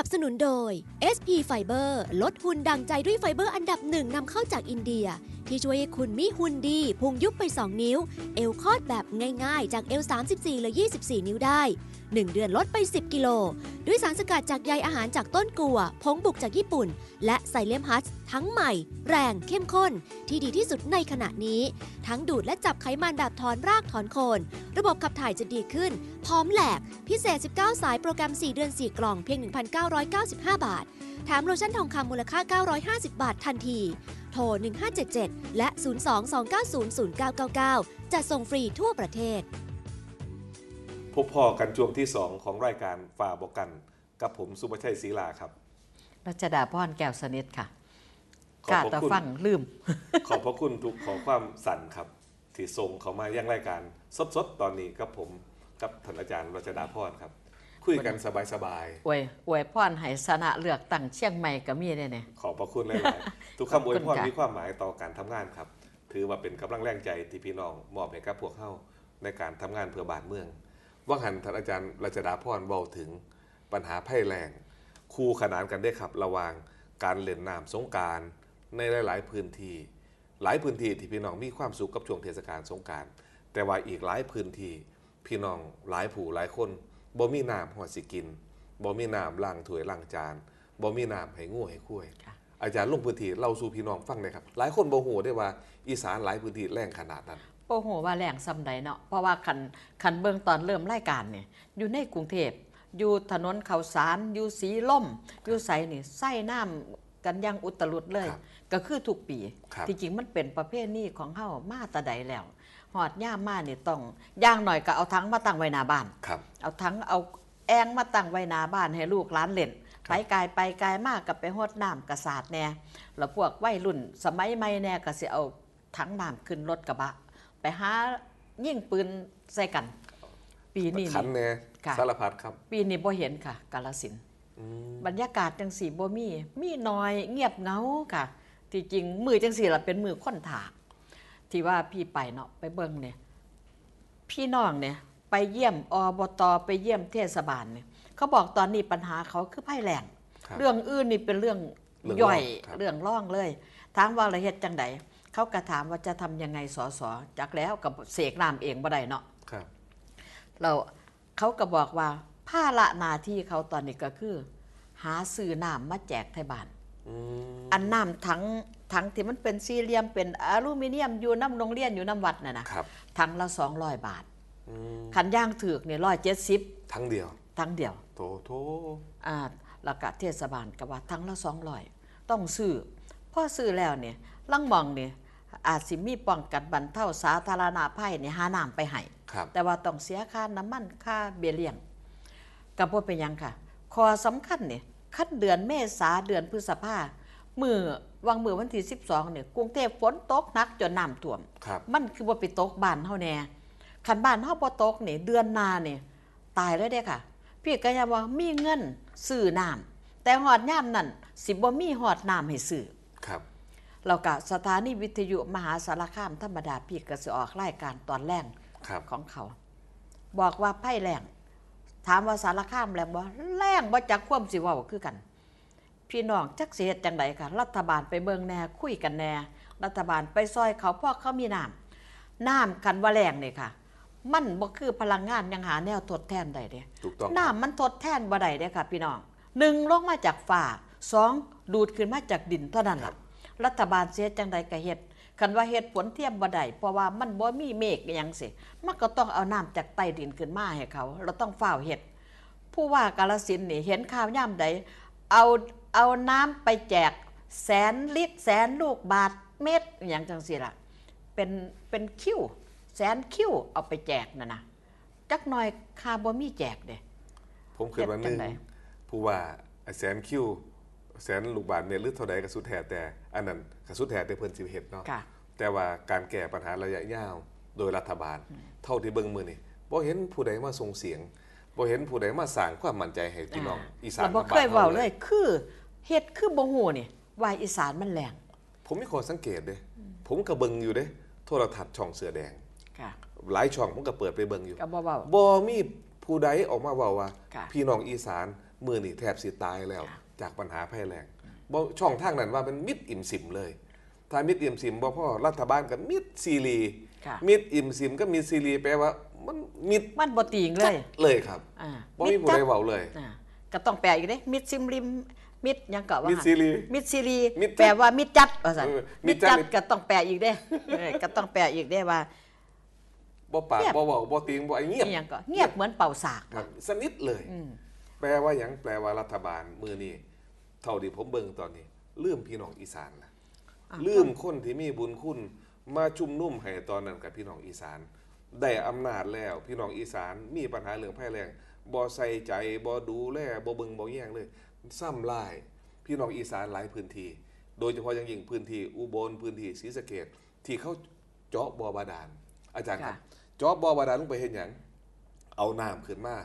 นับสนุนโดย SP Fiber ลดหุ่นดังใจด้วยไฟเบอร์อันดับหนึ่งนำเข้าจากอินเดีย ที่ช่วยให้คุณมีหุ่นดีพุงยุบไป 2 นิ้ว เอวคอดแบบง่ายๆ จากเอว34หรือ24 นิ้วได้ 1 เดือนลดไป 10กิโลด้วยสารสกัดจากใยอาหารจากต้นกัวผงบุกจากญี่ปุ่น และไซเลมฮัสทั้งใหม่ แรงเข้มข้นที่ดีที่สุดในขณะนี้ ทั้งดูดและจับไขมันแบบถอนรากถอนโคน ระบบขับถ่ายจะดีขึ้น พร้อมแหลกพิเศษ 19 สายโปรแกรม 4 เดือน 4 กล่องเพียง 1,995 บาทแถมโลชั่นทองคำมูลค่า 950 บาททันที โทร1577 และ 022900999 จะส่งฟรีทั่วประเทศ พบพ่อกันช่วงที่ 2 ของรายการฝ่าบอกกันกับผมสุภชัยศรีลาครับรัชดาพรแก้วสนิทค่ะขอบคุณลืมขอบพระคุณทุกขอความสั่นครับ ที่ส่งเขามายังรายการ สดๆ ตอนนี้กับผมกับท่านอาจารย์รัชดาพรครับ คุยกันสบายๆอวยอวยพรให้สนะเลือกตั้งเชียงใหม่ก็มีเนี่ยเนี่ยขอบพระคุณหลายทุกคำอวยพรมีความหมายต่อการทำงานครับ ถือว่าเป็นกำลังแรงใจที่พี่น้องมอบให้กับพวกเข้าในการทำงานเพื่อบ้านเมือง ว่าหันท่านอาจารย์รัชดาพรบบกถึง ปัญหาภัยแรงคู่ขนานกันได้ครับ ระวางการเล่นน้ำสงการในหลาย ๆ พื้นที่หลายพื้นที่ที่พี่น้องมีความสุขกับช่วงเทศกาลสงการแต่ว่าอีกหลายพื้นที่พี่น้องหลายผู้หลายคนบ่มีน้ำหอดสิกินบ่มีน้ำล้างถ้วยล้างจานบ่มีน้ำให้งูให้คุ้ยอาจารย์ลงพื้นที่เล่าสู่พี่น้องฟังเลยครับ หลายคนโบ่หได้ว่าอีสานหลายพื้นที่แรงขนาดนั้นโบโหว่าแรงซ้ำใดเนาะเพราะว่าคันคันเบื้องตอนเริ่มรายการเนี่ยอยู่ในกรุงเทพอยู่ถนนเขาสารอยู่สีล่มอยู่ใสนี่ไส้น้ำกันยังอุตรุดเลยก็คือทุกปี ที่จริงมันเป็นประเภทนี้ของเขามาตะไดแล้ว หอดย่ามาเนี่ยต้องย่างหน่อยก็เอาทั้งมาตั้งไว้นาบ้านครับ เอาทั้งเอาแองมาตั้งไว้นาบ้านให้ลูกหล้านเล่นไปไกลไปไกลมากกับไปหดน้ำกระสาดแน่ แล้วพวกวัยรุ่น สมัยใหม่แน่ก็สิเอาทั้งน้ำขึ้นรถกระบะ ไปหายิ่งปืนใส่กัน ปีนี้นี่ขันเน่สารพัดครับ ปีนี้บ่เห็นค่ะกาลสิน บรรยากาศจังสีบ่มี มีน้อยเงียบเงาค่ะที่จริง มือจังสี่ละเป็นมือค้นถาก ที่ว่าพี่ไปเนาะไปเบิ้งเนี่ยพี่น้องเนี่ยไปเยี่ยมอบตไปเยี่ยมเทศบาลเนี่ยเขาบอกตอนนี้ปัญหาเขาคือไพ่แหลงเรื่องอื่นนี่เป็นเรื่องย่อยเรื่องร่องเลยถามว่าละเหตดจังไดเขากระถามว่าจะทำยังไงสอสอจักแล้วกับเสกนามเองบ่ได้เนาะเราเขาก็บอกว่าผ้าละนาที่เขาตอนนี้ก็คือ หาซื้อน้ำมาแจกไทยบานอันน้ำถังถังที่มันเป็นซีเรียม เป็นอลูมิเนียมอยู่น้ำโรงเรียน อยู่น้ำวัดน่ะนะครับถังละสองร้อยบาทขันย่างถือกเนี่ยร้อยเจ็ดสิบทั้งเดียว ทั้งเดียวโถโถอ่าแล้วก็เทศบาลก็ว่าทั้งละสองร้อยต้องซื้อพ่อซื้อแล้วเนี่ยลังมองเนี่ยอาจสิมีป้องกันบรรเทาสาธารณาภัยเนี่ยหาน้ำไปให้แต่ว่าต้องเสียค่าน้ำมันค่าเบียเลี้ยงกับพวกเป็นยังค่ะข้อสำคัญเนี่ยขั้นเดือนเมษาเดือนพฤษภาเมื่อวังมื่อวันที่12เนี่ยกรุงเทพฝนตกหนัก จนน้ำท่วมมันคือว่าไปตกบ้านเฮาแน่ขันบ้านเฮาบ่ตกเนี่ยเดือนนาเนี่ยตายแล้วได้ค่ะ พี่ก็ยังว่ามีเงินซื้อน้ำแต่หอดย่ามนั่นสิบ่มีหอดน้ำให้ซื้อครับเราก็สถานีวิทยุมหาสารคามธรรมดาพี่ก็สิออกรายการตอนแรกของเขา บอกว่าไพ่แรงถามว่าสารข้ามแล้วบ่แรงบ่จักควมสิว่าคือกัน พี่น้องจักเสียจังไดค่ะรัฐบาลไปเบิงแน่คุยกันแน่รัฐบาลไปซอยเขาพ่อเขามีน้ำน้ำกันว่าแรงเนี่ยค่ะมันบ่คือพลังงานยังหาแนวทดแทนได้เนี่ยน้ำมันทดแทนบ่ได้เ่ยค่ะพี่น้องหนึ่งลงมาจากฝ่าสองดูดขึ้นมาจากดินเท่านั้นแหละรัฐบาลเสียจังใดกระเหตุคันว่าเห็ดฝนเทียมบ่ได้เพราะว่ามันบ่มีเมฆอย่างสิมันก็ต้องเอาน้ำจากใต้ดินขึ้นมาให้เขา เราต้องเฝ้าเห็ดผู้ว่ากาลสินนี่เห็นข่าวย่ำใดเอาเอาน้ำไปแจกแสนลิตรแสนลูกบาทเม็ดอย่างจังสิล่ะเป็นเป็นคิวแสนคิวเอาไปแจกน่ะนะจักหน่อยคาบ่มีแจกเด้ผมเคยวันนึงผู้ว่าแสนคิวแสนลูกบาทเมตรหรือเท่าใดก็สุดแท้แต่อันนั้นก็สุดแท้แต่เพิ่นสิเฮ็ดเนาะแต่ว่าการแก้ปัญหาระยะยาว โดยรัฐบาลเท่าที่เบิ้งมือนี่บอเห็นผู้ใดมาส่งเสียงบอเห็นผู้ใดมาสร้างความมั่นใจให้พี่น้องอีสานเราบ่เคยเว้าเลยคือเฮ็ดคือบ่ฮู้นี่ว่าอีสานมันแรงผมมีข้อสังเกตเด้ผมก็เบิ่งอยู่เด้ โทรทัศน์ช่องเสือแดงหลายช่องผมก็เปิดไปเบิ่งอยู่บ่มีผู้ใดออกมาเว้าว่า พี่น้องอีสานมือนี่แทบสิตายแล้วจากปัญหาภัยแรงช่องทางนั้นว่าเป็นมิดอิ่มสิมเลยถ้ามิดอิ่มสิมบ่พ่อรัฐบาลกับมิดซีรี มิดอิ่มสิมก็มิดซีรีแปลว่ามันมิดมันบ่ตีงเลย เลยครับบ่มีผู้ใดเว้าเลยก็ต้องแปลอีกเด้มิดซิมริม มิดยังก็ว่า มิดซีรีมิดซีรีแปลว่ามิดจัดว่าซั่นอมิมิดจัดก็ต้องแปลอีกเด้ก็ต้องแปลอีกเด้ว่าบ่ปากบ่เว้าบ่ตีงบ่เงียบอีหยังก็เงียบเหมือนเป่าสากบสนิทเลยแปลว่าหยังแปลว่ารัฐบาลมือนี้เท่าที่ผมเบิ่งตอนนี้ลืมพี่น้องอีสานลวลืมคนที่มีบุญคุณมาชุ่มนุ่ม ให้ตอนนั้นกับพี่น้องอีสาน ได้อำนาจแล้วพี่น้องอีสานมีปัญหาเรื่องภั่แรงบ่ใส่ใจบ่ดูแลบ่บึงบ่แย่งเลยซ้ำลายพี่น้องอีสานหลายพื้นที่โดยเฉพาะอย่างยิ่งพื้นที่อุบลพื้นที่ศรีสะเกดที่เขาเจาะบ่อบาดาลอาจารย์ครับเจาะบ่อบาดาลลงไปเห็นอย่างเอาน้ำขึ้นมา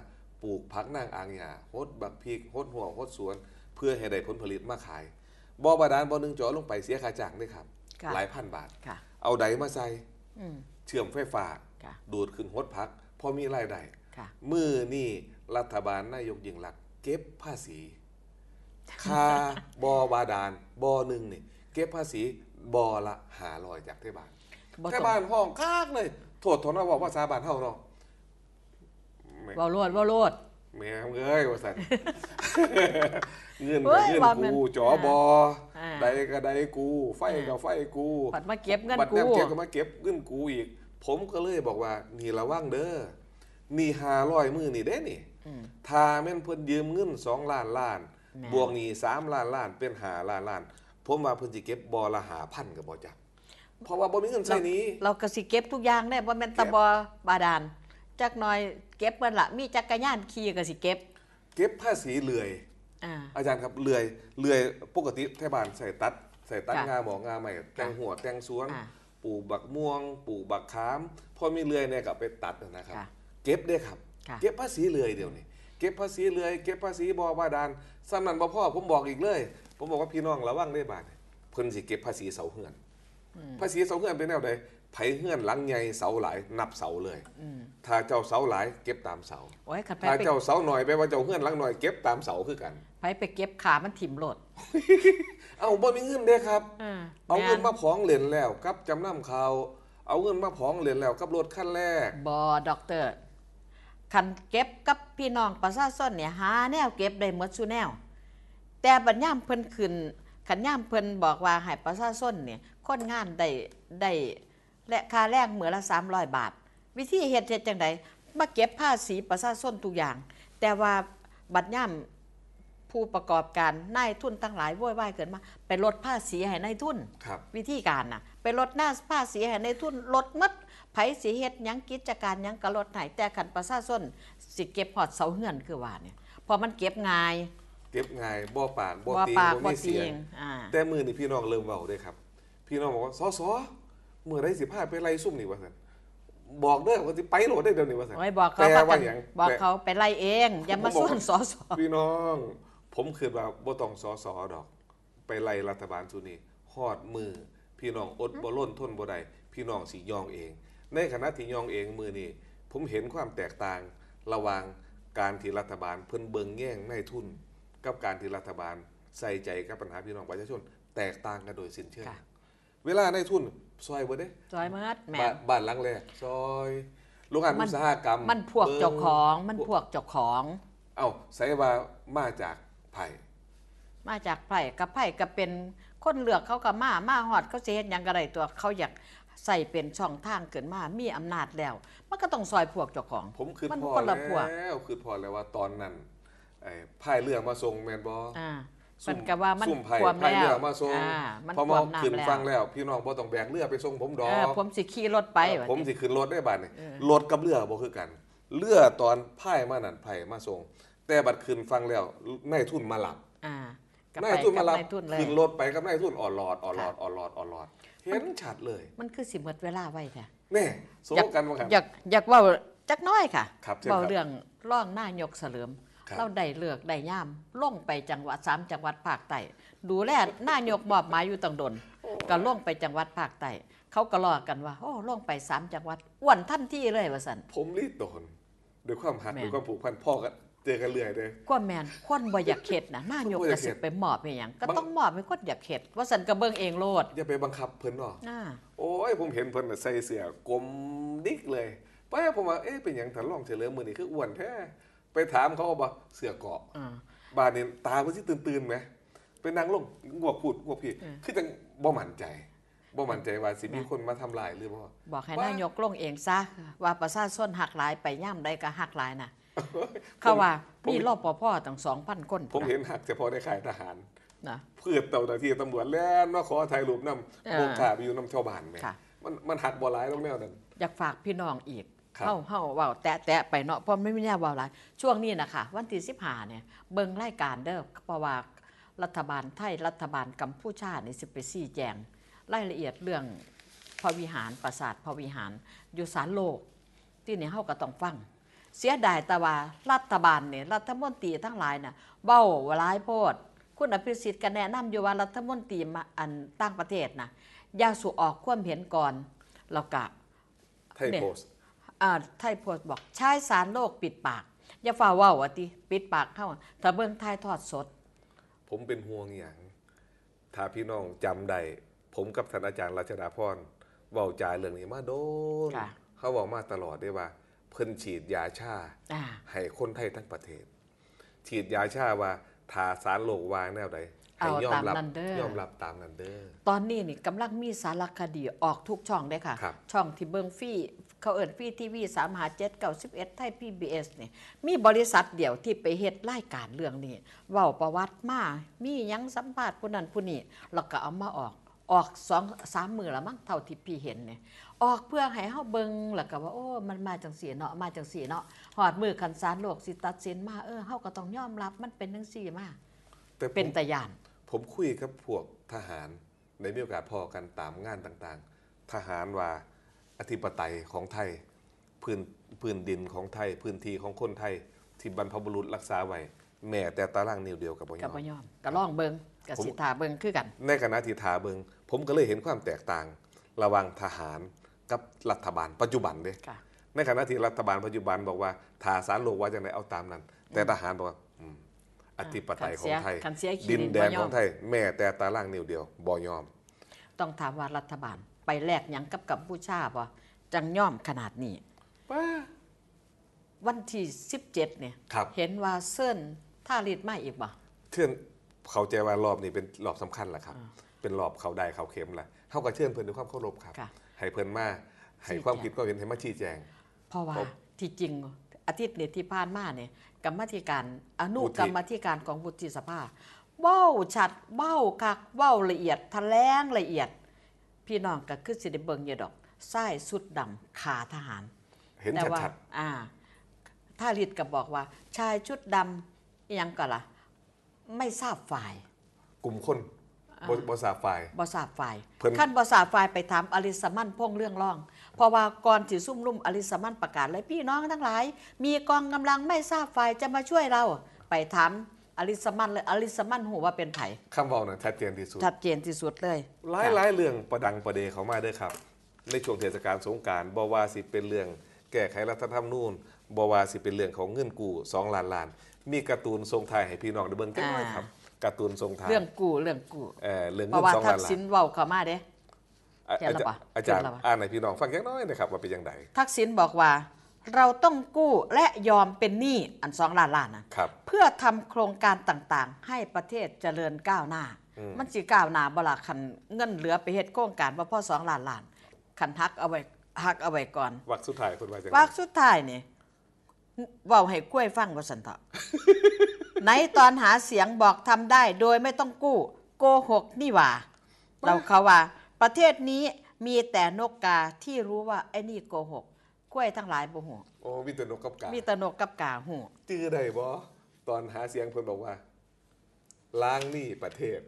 ปลูกพักนางอ่างยาฮดบักพริกฮดหัวฮดสวนเพื่อให้ได้ผลผลิตมาขายบ่อบาดาลบ่อหนึ่งจอลงไปเสียค่าจ้างด้วยครับหลายพันบาทเอาใดมาใส่เชื่อมไฟฟ้าดูดขึ้นหดพักพอมีรายได้มือนี่รัฐบาลนายกยิ่งหลัก เก็บภาษีค่าบ่อบาดาลบ่อหนึ่งนี่เก็บภาษีบ่อละหาลอยจากเทศบาลบทศ่บ้านห้องคากเลยโทษทนเอาบอกว่าสาบานเท่าเนาะแ่เวารวดว่ารวดแม่เอ้ยว่าสันเงินก็เงินกูจอบอใดก็ใดกูไฟก็ไฟกูบัดมาเก็บเงินกูบัดแนมเก็บก็มาเก็บเงินกูอีก ผมก็เลยบอกว่านี่ระวังเด้อนี่หาร้อยมือนี่เด้นี่ทาแม่นเพิ่นยืมเงินสองล้านล้าน บวกนี่สามล้านล้านเป็นหาล้านล้านผมว่าเพิ่นจะเก็บบอละหาพันกับบอจักเพราะว่าบ่มีเงินใช้นี้ เราก็สิเก็บทุกอย่างแน่บ่แม่นตะบอบาดาลจักหน่อยเก็บมันละมีจักรยานขี่ก็สิเก็บ เก็บภาษีเลื่อยอาจารย์ครับเลื่อยเลื่อยปกติไทยบ้านใส่ตัด ใส่ตัดงาหมอกงาใหม่ แตงหัวแตงสวนปลูกบักม่วง ปลูกบักขามพอมีเลื่อยเนี่ยกับไปตัดนะครับ เก็บได้ครับเก็บภาษีเลื่อยเดี๋ยวนี้เก็บภาษีเลื่อยเก็บภาษีบอบาดานสำนันบ่พ่อผมบอกอีกเลย ผมบอกว่าพี่น้องระวังได้บานเพิ่นสิเก็บภาษีเสาเฮือนภาษีเสาเฮือนเป็นแนวใดไผเฮือนหลังใหญ่เสาหลายนับเสาเลยถ้าเจ้าเสาหลายเก็บตามเสาถ้าเจ้าเสาหน่อยแปลว่าเจ้าเฮือนหลังหน่อยเก็บตามเสาคือกันไปไปเก็บขา มันถิ่มโหลด เอาบ่มีเงินเด้ครับอเอาเงินมาผองเหรียญแล้วกับจำนำเขาวเอาเงินมาผองเหรียญแล้วกับรถขั้นแรกบอด็อกเตอร์ขันเก็บกับพี่น้องประชาชนเนี่ย หา แนวเก็บได้หมดูุแนวแต่บัดยัามเพิ่นขึ้นขันย่ามเพิ่นบอกว่าให้ประชาชนเนี่ยคนงานได้ได้และค่าแรงเหมือละสามร้อยบาท วิธีเฮ็ดเฮ็ดจังไดมาเก็บภาษีประชาชนทุกอย่าง แต่ว่าบัตรย่ำผู้ประกอบการนายทุนทั้งหลายว่อยวายเกิดมาไปลดภาษีให้นายทุนครับ วิธีการน่ะไปลดหน้าภาษีให้นายทุน ลดมัดไผสีเฮ็ดหยังกิจการหยังกระลดไหนแต่ขันประชาชนสิเก็บหอดเสาเหือนคือว่าเนี่ยพอมันเก็บง่าย เก็บง่ายบ่ปากบ่บตีปบ่มีเสียงแต่มือนี่พี่น้องเริ่มเบาได้ครับ พี่น้องบอกว่าสอสอเมื่อไรสิพาไปไล่ซุ่มนี่วะสันบอกเด้อว่าสิไปโหลดได้เดี๋ยวนี้วะสันไม่บอกเขาแต่ว่าอย่างบอกเขาไปไล่เองอย่ามาส่วนสอสอพี่น้อง ผมคือว่าบ่ต้องสอสอดอก ไปไล่รัฐบาลชุนีหอดมือพี่น้องอดบ่ล้นทนบ่ได้พี่น้องสียองเอง ในคณะที่ยองเองมือนี่ผมเห็นความแตกต่างระหว่างการที่รัฐบาลเพิ่นเบิงแย่งในทุนกับการที่รัฐบาาลใส่ใจกับปัญหาพี่น้องประชาชนแตกต่างกันโดยสิ้นเชิงเวลาในทุนซอยบ่เด้ซอยมาดแม่บ้าน้าหลังแรกซอยโรงงานอุตสาหกรรม มันพวกเจ้าของ มันพวกเจ้าของ เอ้าใส่ว่ามาจากไผ่มาจากไผ่กับไผ่ก็เป็นคนเลือกเขากับมามาหอดเขาเจ็ยยังกระไรตัวเขาอยากใส่เป็นช่องทางเกินมา มีอำนาจแล้ว มันก็ต้องซอยพวกเจ้าของ ผมคือพอแล้วคือพอแล้วว่าตอนนั้นไอ้เลือกมาทรงแมนบอมันกบว่ามันมไผ่ควมไผ่แล้วือมาส่งพอมาคนขึ้นฟังแล้วพี่น้องบ่ต้องแบกเรือไปส่งผมดอกผมสิขี่รถไปผมสิขึ้นรถได้บัดนี่รถกับเรือบ่คือกันเรือตอนไผ่มานั่นไผ่มาส่งแต่บัดขึ้นฟังแล้วนายทุนมาหลับนายทุนมาหลับขึ้นรถไปกับนายทุนอ่อนหลอดอ่อนหลอดอ่อนหลอดอ่อนหลอดเห็นชัดเลย มันคือสิหมดเวลาไว้ค่ะแน่สู้กันบ่ครับอยากอยากว่าจักน้อยค่ะบเบเาเรื่องร่องหน้ายกเสริมเราได้เลือกได้ย่ามล่องไปจังหวัดสามจังหวัดภาคใต้ดูแลหน้ายกบอบหมายอยู่ตังดน ก็ล่องไปจังหวัดภาคใต้เขาก็ลอกันว่าโอ้ล่องไปสามจังหวัดอ้วนท่านที่เลยวะสันผมรีดโดนด้วยความหักด้วยความผูกพันพ่อกันเจอกันเรื่อยเลยก็แมนคนบ่อยากเข็ดนะหน้ายกกระสิบไปหมอบไปอย่างก็ต้องหมอบไม่คนอยากเข็ดว่าสันกระเบื้องเองโลดอย่าไปบังคับเพิ่นหรอกโอ้ยผมเห็นเพิ่นใส่เสียกลมดิกเลยไปผมว่าเอ๊ะเป็นอย่างถ้าล่องเฉลิมมือนี่คืออ้วนแท้ไปถามเขาบอกเสือเกาะบ้านเนี่ยตาเขา่ี่ตื่นๆไหมไปนั่งลงัวกพูดัวกพี่คือจังบ่มั่นใจบ่มั่นใจว่าสิมีคนมาทำลาย หรือล่าบอกให้นายกลงเองซะ ว่าประชาชนหักหลายไปย่ำใดก็หักหลายน่ะ เขาว่ามีรอบปพ่อตั้งสองพันคน ผมเห็นหักเฉพาะในข่ายทหารนะเพื่อเต่าหน้าที่ตำรวจแล้วมาขอถ่ายรูปน้ำโบกขาไปอยู่น้ำชาวบ้านไหมมันมันหักบ่หลายตรงแนวนอนอยากฝากพี่น้องอีกเข้าเข้าว่าแตะแตะไปเนาะเพราะไม่มีแน่ว่าอะไรช่วงนี้นะคะวันที่สิบห้าเนี่ย เบิ่งรายการเด้อเพราะว่า รัฐบาล ไทย รัฐบาลกัมพูชาในสิไปสี่แจงรายละเอียดเรื่องพระวิหารปราสาทพระวิหารอยู่สารโลกที่เนี่ยเข้าก็ต้องฟัง เสียดายแต่ว่ารัฐบาลเนี่ยรัฐมนตรีทั้งหลายน่ะเบ้าวลายโพดคุณอภิสิทธิ์ก็แนะนำอยู่ว่ารัฐมนตรีมาอันตั้งประเทศนะยาสุออกควมเห็นก่อนเรากะไทยโพสอ่าไทยโพสต์บอกใช้สารโรคปิดปากอย่าฝ่าว่าวติ ปิดปากเข้าถ้าเบิองไทยทอดสด ผมเป็นห่วงอย่างถ้าพี่น้องจำได้ผมกับท่านอาจารย์ราชดาพรเว้าจาเรื่องนี้มาโดนเขาบอกมาตลอดได้ว่า เพิ่นฉีดยาชาให้คนไทยทั้งประเทศ ฉีดยาชาว่าทาสารโลกวางแนวใดให้ยอมรับยอมรับตามนันเดอร์ตอนนี้นี่กำลังมีสารคดีออกทุกช่องได้ค่ะคช่องที่เบิงฟี่เขาเอิญพี่ทีวีสามหาเจ็ดเก้าสิบเอ็ดไทยพีบีเอสนี่มีบริษัทเดียวที่ไปเฮ็ดรายการเรื่องนี้เว่าประวัติมามียังสัมภาษณ์ผู้นั้นผู้นี้แล้วก็เอามาออกออกสองสามมือละมั้งเท่าที่พี่เห็นเนี่ยออกเพื่อให้เฮาเบิงแล้วก็ว่า โอ้มันมาจังสีเนาะมาจังสีเนาะหอดมือคันสารโลกสิตัดสินมาเออเฮาก็ต้องยอมรับมันเป็นจังสี่มาแต่เป็นตะยาน ผมคุยกับพวกทหารในมีโอกาสพอกันตามงานต่างๆ ทหารว่าอธิปไตยของไทยพื้นพื้นดินของไทย พื้นที่ของคนไทย ที่บรรพบุรุษรักษาไว้แม่แต่ตารางนิ้วเดียวกับบ่ยอมกับบยอมกรล่องเบิงกับสิทาเบิงคือกัน ในคณะทิทาเบิงผมก็เลยเห็นความแตกต่าง ระหว่างทหารกับรัฐบาลปัจจุบันเด้ในคณะที่รัฐบาลปัจจุบันบอกว่าทาสารโลกว่าจะไไดเอาตามนั้น แต่ทหารบอกว่าอธิปไตยของไทยดินแดนของไทย แม่แต่ตารางนิ้วเดียวบ่ยอม ต้องถามว่ารัฐบาลไปแลกยังกับกัมพูชาบ่ะจังย่อมขนาดนี้ป้าวันที่17เนี่ยครับเห็นว่าเซินท่ารีดม่อีกบ่เทื่อนเขาเจว่ารอบนี้เป็นรอบสำคัญแหละครับ เป็นรอบเขาได้เขาเข็มแหละเขากับเชื่อนเพื่อนด้วยความเคารพครับให้เพื่อนมาให้ความคิดก็เห็นให้มาชี้แจง เพราะว่าที่จริงอาทิตย์เนี่ยที่ผ่านมาเนี่ยกรรมธิการอนุกรรมธิการของวุฒิสภาเบ้าชัดเบ้าคักเบ้าละเอียดแถลงละเอียดพี่น้องก็คือสิได้เบิ่งอยู่ดอกไส้สุดดำขาทหาร เห็นแต่ว่าชัดอ่าท่าธิ์ก็บอกว่า ชายชุดดำยังก็ล่ะ ไม่ทราบฝ่าย กลุ่มคนบอซาริษฝ่ายบอสาฝ่ายขั้นบอสาฝ่ายไปถามอลิสมันพงเรื่องร้อง เพราะว่าก่อนที่ซุ่มลุ่มอลิสมันประกาศเลยพี่น้องทั้งหลาย มีกองกำลังไม่ทราบฝ่ายจะมาช่วยเราไปถามอลิสมันเลยอลิสมันหูว่าเป็นไผ่คำบว่าน่ะชัดเจนที่สุดชัดเจนที่สุดเลยหลายหลายเรื่องประดังประเดเขามาด้ยครับ ในช่วงเทศกาลสงกรารบวาสิเป็นเรื่อง แก้ไขรัฐธรรมนูญบวาสิเป็นเรื่องของเงินกู้สองล้านล้าน มีการ์ตูนทรงไทยให้พี่น้องได้เบิ่งกันหน่อยครับการ์ตูนทรงไทยเรื่องกูเรื่องกูเออเรื่องเงิานว่าสองล้านล้าษิณเว้าเขามาเด้อาจารย์อ่านให้พี่น้องฟังแั่น้อยนะครับว่าเป็นยังไงทักษิณบอกว่าเราต้องกู้และยอมเป็นหนี้อันสองล้านล้านนะเพื่อทำโครงการต่างๆ ให้ประเทศเจริญก้าวหน้า มันสีก้าวหน้าบลาคันเงินเหลือไปเหตุโครงการว่าพ่อสองล้านล้าน คันทักเอาไว้หักเอาไว้ก่อนวักสุดท้ายคุณไว้จังวักสุดท้ายนี่ว่าให้กล้วยฟังว่าสันเถาะในตอนหาเสียงบอกทำได้ โดยไม่ต้องกู้โกหกนี่ว่าเราเขาว่าประเทศนี้มีแต่นกกาที่รู้ว่าไอ้นี่โกหกกล้วยทั้งหลายบ่หูโอ้มีแต่นกกับกามีแต่นกกับกาหูจื้อได้บ่ตอนหาเสียงเพิ่นบอกว่า ล้างหนี้ประเทศ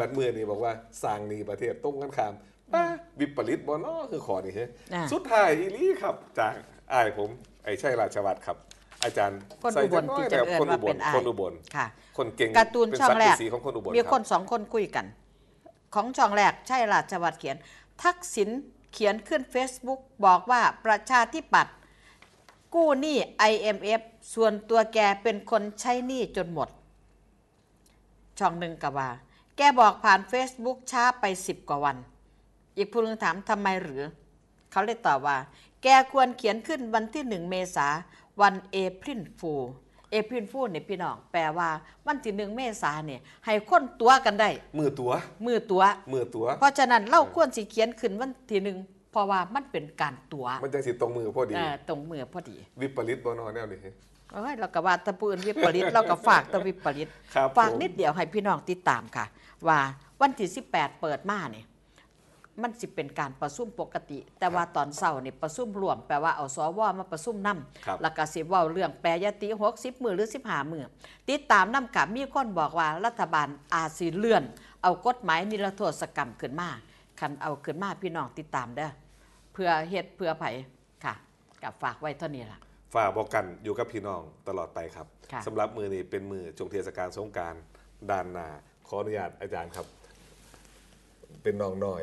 บัดมือนี่บอกว่า สร้างหนี้ประเทศตรงกันข้ามป้าวิปริตบ่เนะคือขอนี่ฮะ่สุดท้ายอีหลีครับ จากอ้ายผม ไอ้ชัยราชวัฒน์ครับ อาจารย์คนอุบลที่จะเอิ้นว่าเป็นคนอุบลค่ะคนเก่งการ์ตูนช่องแรกของคนอุบลมีคนสองคนคุยกัน ของช่องแรกใช่ราชวัตรเขียน ทักษิณขียนขึ้น Facebook บอกว่าประชาธิปัตย์กู้หนี้ IMF ส่วนตัวแกเป็นคนใช้หนี้จนหมด ช่องหนึ่งกว่า แกบอกผ่าน Facebook ช้าไปสิบกว่าวัน อีกผู้นึงถามทำไมหรือ เขาเลยตอบว่า แกควรเขียนขึ้นวันที่หนึ่งเมษาวันเอพริลฟูลเอพินฟูนเนี่ยพี่น้องแปลว่า วันที่หนึ่งเมษาเนี่ยให้คนตัวกันได้ มือตัวมือตัวมือตัว เพราะฉะนั้น เราควรสีเขียนขึ้นวันที่หนึ่งเพราะว่ามันเป็นการตัว มันจะสิตรงมือพอดีอตรงมือพอดี วิปริตบอนอนแนวนี้เฮ้ยเราก็ว่าตะปูอื่นวิปริตเราก็ฝากตะวิปริต ฝากนิดเดียวให้พี่น้องติดตามค่ะ ว่าวันที่สิบแปดเปิดมาเนี่ยมันสิเป็นการประชุมปกติ แต่ว่าตอนเศา้านี่ประชุมรวม แปลว่าเอาสวมาประชุมนำหลักการสิว่าเรื่อง แปรยติหกสิบมือหรือสิบหามือ ติดตามนำกับมีคนบอกว่ารัฐบาลอาซีเลื่อน เอากฎหมายนิรโทษกรรมขึ้นมา คันเอาขึ้นมาพี่น้องติดตามเด้อเพื่อเฮ็ดเพื่อไผค่ะ กับฝากไว้เท่านี้ล่ะฝากบอกกันอยู่กับพี่น้องตลอดไปครับสำหรับมือนี้เป็นมือจงเทศกาลสงการดานนาขออนุญาตอาจารย์ครับเป็นน้องน้อย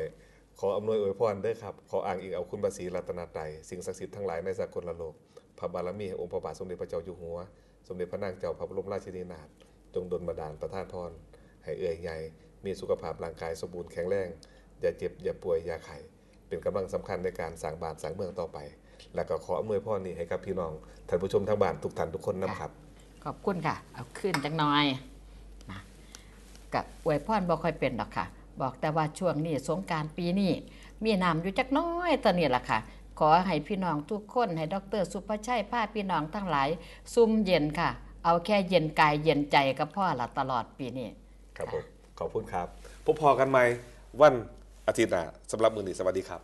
ขออานวยอวยพรด้วยครับ ขออ่างอิงเอาคุณภาษีรัตนาไตร สิ่งศักดิ์สิทธิ์ทั้งหลายในสากลโลก พระบารมีงองค์พระบาทสมเด็จพระเจ้าอยู่หัว สมเด็จพระนางเจ้าพระบรมราชินีนาถจงดลบันดาลประทานพรให้เอื้อยใหญ่ มีสุขภาพร่างกายสมบูรณ์แข็งแรง อย่าเจ็บ อย่าป่วยอย่าไข้เป็นกำลังสำคัญในการสร้างบ้านสร้างเมืองต่อไป และก็ขออานวยพรนี้ให้กับพี่น้องท่านผู้ชมทั้งบ้านทุกท่านทุกคนนะครับ ขอบคุณค่ะ เอาขึ้นจังหน่อยนะกับอวยพรบ่ค่อยเป็นหรอกค่ะบอกแต่ว่าช่วงนี้สงการปีนี้มีน้ำอยู่จักน้อยตอนนี้ล่ะค่ะ ขอให้พี่น้องทุกคนให้ดรสุภชัยพาพี่น้องทั้งหลาย ซุ่มเย็นค่ะ เอาแค่เย็นกายเย็นใจกับพ่อละตลอดปีนี้ครับผมขอบคุณครับ พบพอกันไหมวันอาทิตย์หน้าสำหรับมือหนีสวัสดีครับ